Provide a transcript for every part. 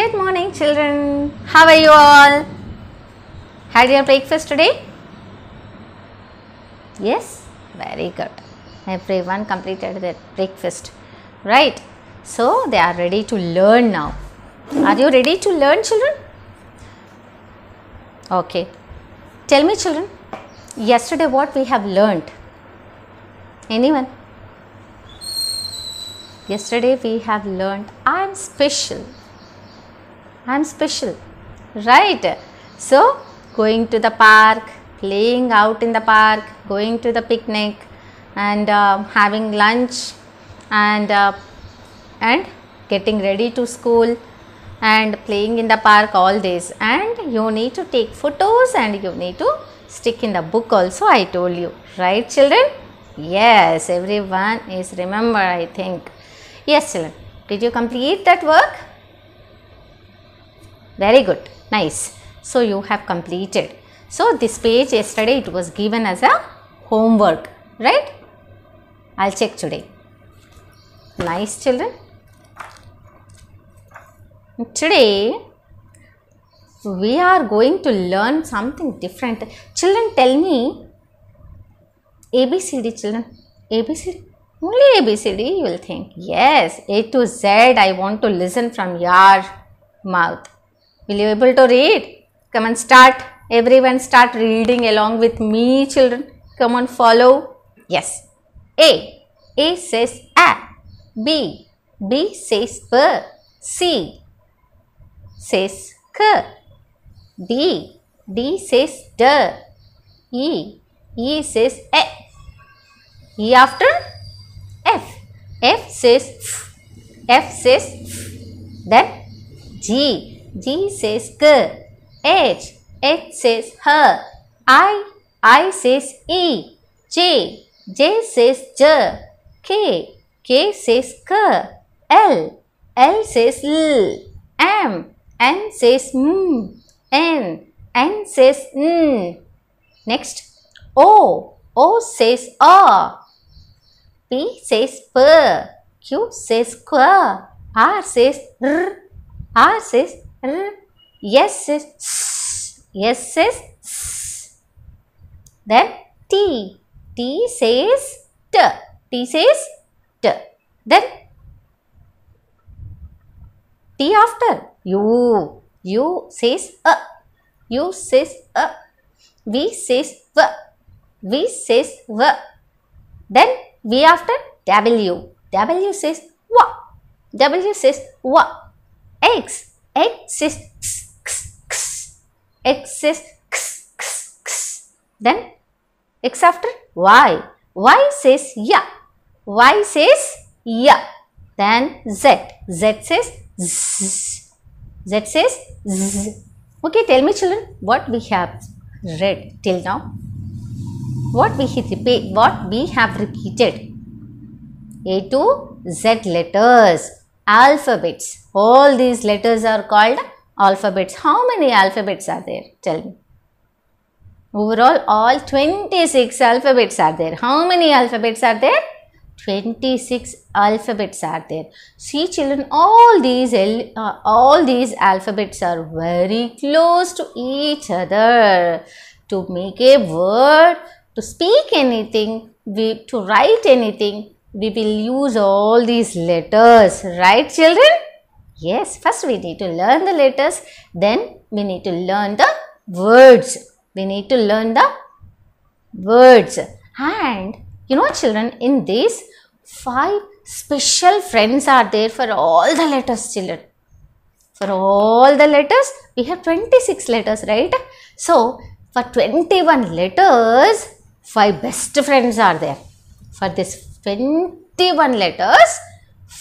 Good morning children. How are you all? Had your breakfast today? Yes? Very good. Everyone completed their breakfast. Right? So they are ready to learn now. Are you ready to learn children? Okay. Tell me children, yesterday what we have learned? Anyone? Yesterday we have learned I am special. I am special, right? So, going to the park, playing out in the park, going to the picnic and uh, having lunch and uh, and getting ready to school and playing in the park all days and you need to take photos and you need to stick in the book also I told you right children yes everyone is remember I think yes children did you complete that work very good. Nice. So, you have completed. So, this page yesterday it was given as a homework. Right? I'll check today. Nice children. Today, we are going to learn something different. Children, tell me ABCD children. ABCD. Only ABCD you will think. Yes, A to Z I want to listen from your mouth. Will you able to read? Come and start. Everyone start reading along with me children. Come on follow. Yes. A. A says A. B. B says B. C says K. D. D says D. E. E says E. E after F. F says F. F says F. Then G. G says G. H. H says H, I I says E. J. J says J. K. K says K. L. L says L. M. M says M. N. N says N. Next. O. O says O. P says P. Q says Q. R says R. R says L S is S, S is S. Then T, T says T, T says T. Then T after U, U says A, U says A. V says V, V says V. Then V after W, W says W, W says W. X exists exists then x after y y says yeah y says yeah then z z says z z says z okay tell me children what we have read till now what we repeat what we have repeated a to z letters alphabets. All these letters are called alphabets. How many alphabets are there? Tell me. Overall, all 26 alphabets are there. How many alphabets are there? 26 alphabets are there. See children, all these, uh, all these alphabets are very close to each other. To make a word, to speak anything, we, to write anything, we will use all these letters. Right children? Yes, first we need to learn the letters. Then we need to learn the words. We need to learn the words. And you know children, in this five special friends are there for all the letters children. For all the letters, we have 26 letters, right? So, for 21 letters, five best friends are there. For this 21 letters,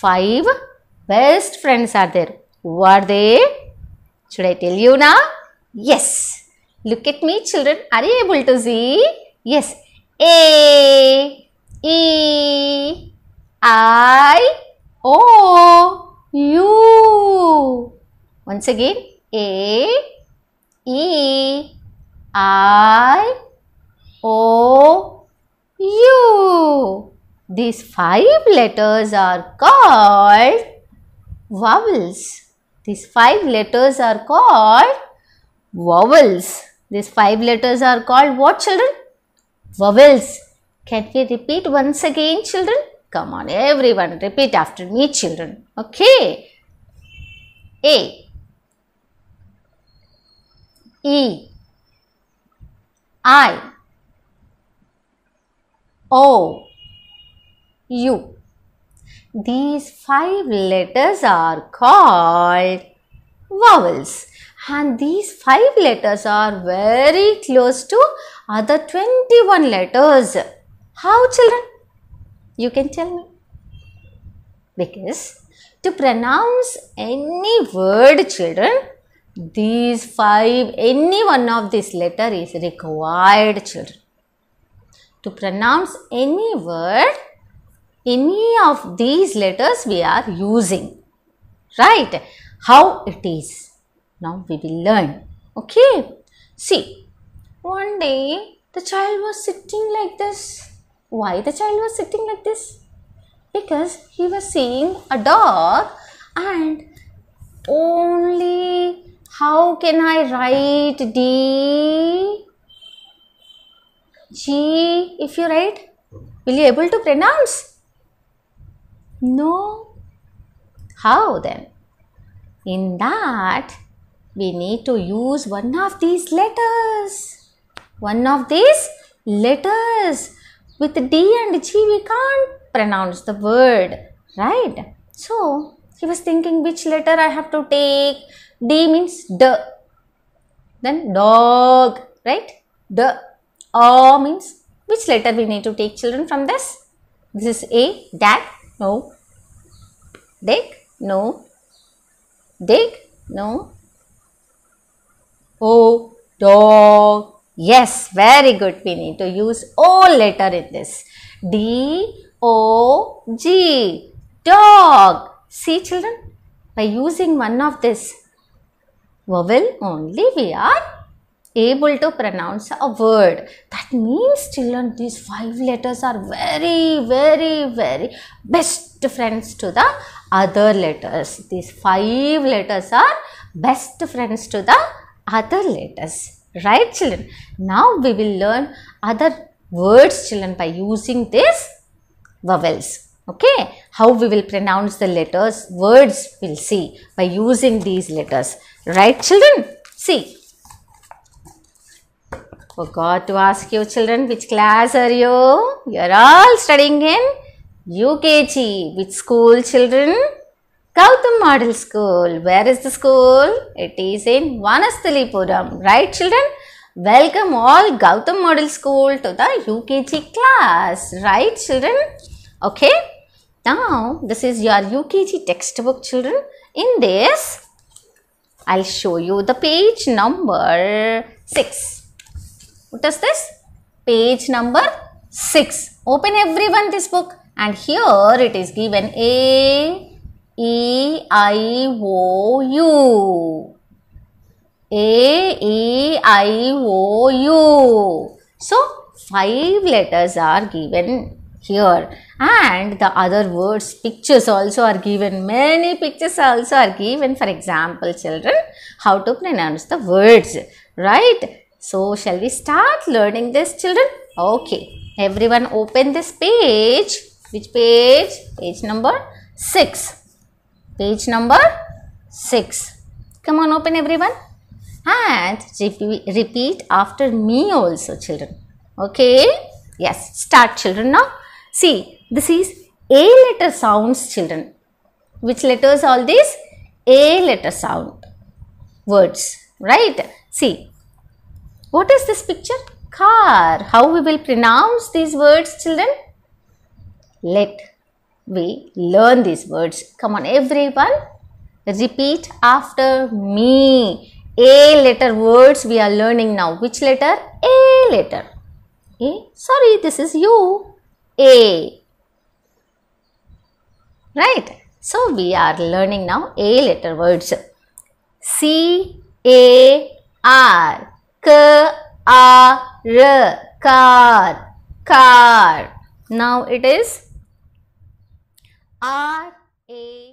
5 best friends are there. Who are they? Should I tell you now? Yes. Look at me children. Are you able to see? Yes. A, E, I, O, U. Once again. A, E, I, O, U. These five letters are called vowels. These five letters are called vowels. These five letters are called what children? Vowels. Can we repeat once again children? Come on everyone repeat after me children. Okay. A E I O U. These five letters are called vowels and these five letters are very close to other 21 letters. How children? You can tell me. Because to pronounce any word children, these five, any one of these letter is required children. To pronounce any word, any of these letters we are using. Right? How it is. Now we will learn. Okay? See, one day the child was sitting like this. Why the child was sitting like this? Because he was seeing a dog and only how can I write D? G if you write? Will you able to pronounce? No. How then? In that, we need to use one of these letters. One of these letters. With D and G, we can't pronounce the word, right? So, he was thinking which letter I have to take. D means D. Then dog, right? The A means which letter we need to take children from this? This is A, that no. Dig? No. Dig? No. Oh, dog. Yes, very good. We need to use O letter in this. D O G. Dog. See children, by using one of this vowel only we are able to pronounce a word that means children these five letters are very very very best friends to the other letters these five letters are best friends to the other letters right children now we will learn other words children by using these vowels okay how we will pronounce the letters words we'll see by using these letters right children see forgot to ask you children which class are you? You are all studying in UKG. Which school children? Gautam Model School. Where is the school? It is in Vanasthalipuram. Right children? Welcome all Gautam Model School to the UKG class. Right children? Okay. Now this is your UKG textbook children. In this, I'll show you the page number 6. What is this? Page number 6. Open everyone this book and here it is given A, E, I, O, U. A, E, I, O, U. So, five letters are given here and the other words pictures also are given many pictures also are given for example children how to pronounce the words right so shall we start learning this children? Okay. Everyone open this page. Which page? Page number 6. Page number 6. Come on open everyone. And repeat after me also children. Okay. Yes. Start children now. See this is A letter sounds children. Which letters all these? A letter sound words. Right. See what is this picture? Car. How we will pronounce these words children? Let we learn these words. Come on everyone. Repeat after me. A letter words we are learning now. Which letter? A letter. A. Sorry, this is U. A. Right. So we are learning now A letter words. C A R K R car car. Now it is R A.